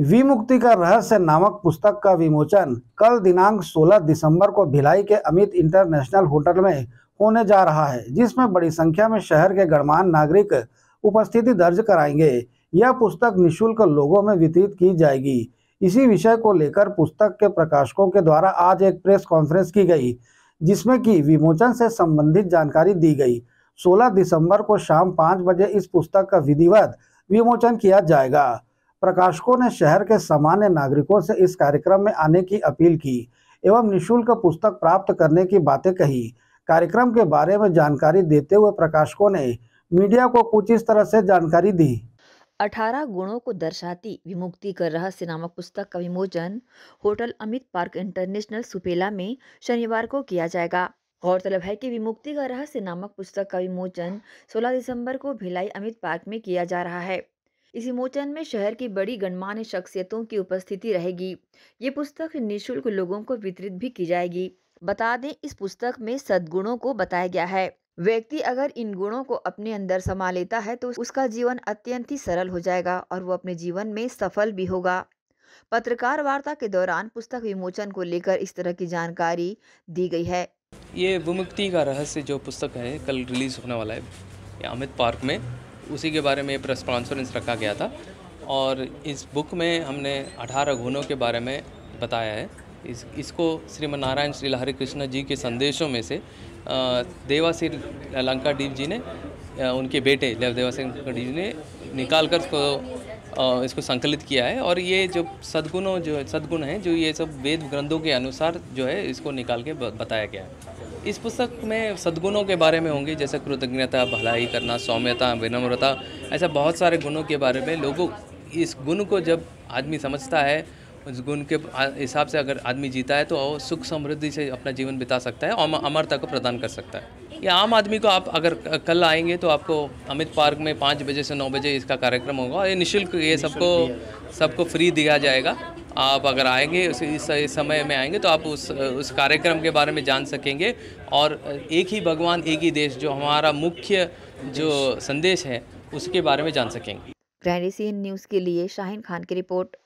विमुक्ति का रहस्य नामक पुस्तक का विमोचन कल दिनांक 16 दिसंबर को भिलाई के अमित इंटरनेशनल होटल में होने जा रहा है जिसमें बड़ी संख्या में शहर के गणमान्य नागरिक उपस्थिति दर्ज कराएंगे यह पुस्तक निशुल्क लोगों में वितरित की जाएगी इसी विषय को लेकर पुस्तक के प्रकाशकों के द्वारा आज एक प्रेस कॉन्फ्रेंस की गई जिसमें कि विमोचन से संबंधित जानकारी दी गई 16 दिसंबर को शाम 5 बजे इस पुस्तक का विधिवत विमोचन किया जाएगा प्रकाशकों ने शहर के सामान्य नागरिकों से इस कार्यक्रम में आने की अपील की एवं निशुल्क पुस्तक प्राप्त करने की बातें कही कार्यक्रम के बारे में जानकारी देते हुए प्रकाशकों ने मीडिया को कुछ इस तरह से जानकारी दी अठारह गुणों को दर्शाती विमुक्ति कर रहस्य नामक पुस्तक का विमोचन hotel Amit park international Supela में शनिवार को किया जाएगा गौरतलब है कि विमुक्ति का रहस्य नामक पुस्तक का विमोचन 16 दिसंबर को भिलाई अमित पार्क में किया जा रहा है इस विमोचन में शहर की बड़ी गणमान्य शख्सियतों की उपस्थिति रहेगी ये पुस्तक निःशुल्क लोगों को वितरित भी की जाएगी बता दें इस पुस्तक में सद्गुणों को बताया गया है व्यक्ति अगर इन गुणों को अपने अंदर समा लेता है तो उसका जीवन अत्यंत ही सरल हो जाएगा और वो अपने जीवन में सफल भी होगा पत्रकार वार्ता के दौरान पुस्तक विमोचन को लेकर इस तरह की जानकारी दी गई है ये विमुक्ति का रहस्य जो पुस्तक है कल रिलीज होने वाला है अमित पार्क में उसी के बारे में प्रेस कॉन्फ्रेंस रखा गया था और इस बुक में हमने अठारह गुणों के बारे में बताया है इस इसको श्रीमद नारायण श्री हरे कृष्ण जी के संदेशों में से देवासी डीप जी ने उनके बेटे देवासी डीप जी ने निकाल कर उसको इसको संकलित किया है और ये जो सद्गुणों जो सद्गुण हैं जो ये सब वेद ग्रंथों के अनुसार जो है इसको निकाल के बताया गया है इस पुस्तक में सद्गुणों के बारे में होंगे जैसे कृतज्ञता भलाई करना सौम्यता विनम्रता ऐसा बहुत सारे गुणों के बारे में लोगों इस गुण को जब आदमी समझता है उस गुण के हिसाब से अगर आदमी जीता है तो सुख समृद्धि से अपना जीवन बिता सकता है और अमरता को प्रदान कर सकता है ये आम आदमी को आप अगर कल आएंगे तो आपको अमित पार्क में पाँच बजे से नौ बजे इसका कार्यक्रम होगा और ये निःशुल्क ये सबको सबको फ्री दिया जाएगा आप अगर आएंगे उस इस, समय में आएंगे तो आप उस उस कार्यक्रम के बारे में जान सकेंगे और एक ही भगवान एक ही देश जो हमारा मुख्य जो संदेश है उसके बारे में जान सकेंगे ग्रैंड न्यूज़ के लिए शाहिन खान की रिपोर्ट